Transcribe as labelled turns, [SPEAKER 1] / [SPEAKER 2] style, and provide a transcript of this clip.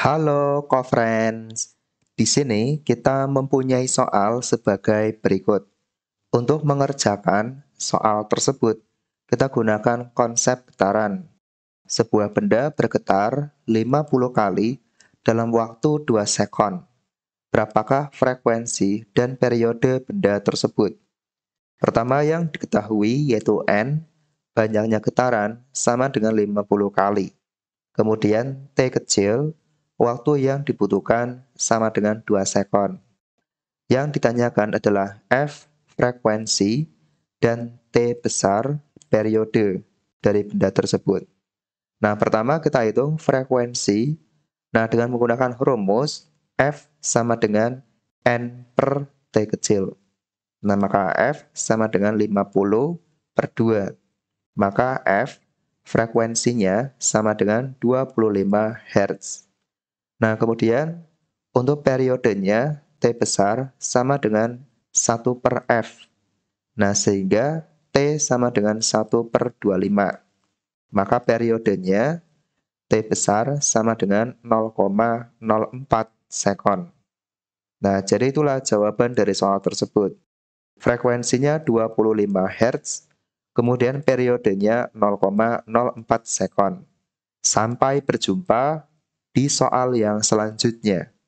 [SPEAKER 1] Halo co-friends. Di sini kita mempunyai soal sebagai berikut. Untuk mengerjakan soal tersebut, kita gunakan konsep getaran. Sebuah benda bergetar 50 kali dalam waktu 2 sekon. Berapakah frekuensi dan periode benda tersebut? Pertama yang diketahui yaitu N, banyaknya getaran sama dengan 50 kali. Kemudian T kecil Waktu yang dibutuhkan sama dengan 2 second. Yang ditanyakan adalah F frekuensi dan T besar periode dari benda tersebut. Nah, pertama kita hitung frekuensi. Nah, dengan menggunakan rumus F sama dengan N per T kecil. Nah, maka F sama dengan 50 per 2. Maka F frekuensinya sama dengan 25 Hz. Nah, kemudian untuk periodenya T besar sama dengan 1 per F. Nah, sehingga T sama dengan 1 per 25. Maka periodenya T besar sama dengan 0,04 second Nah, jadi itulah jawaban dari soal tersebut. Frekuensinya 25 Hz, kemudian periodenya 0,04 second Sampai berjumpa di soal yang selanjutnya.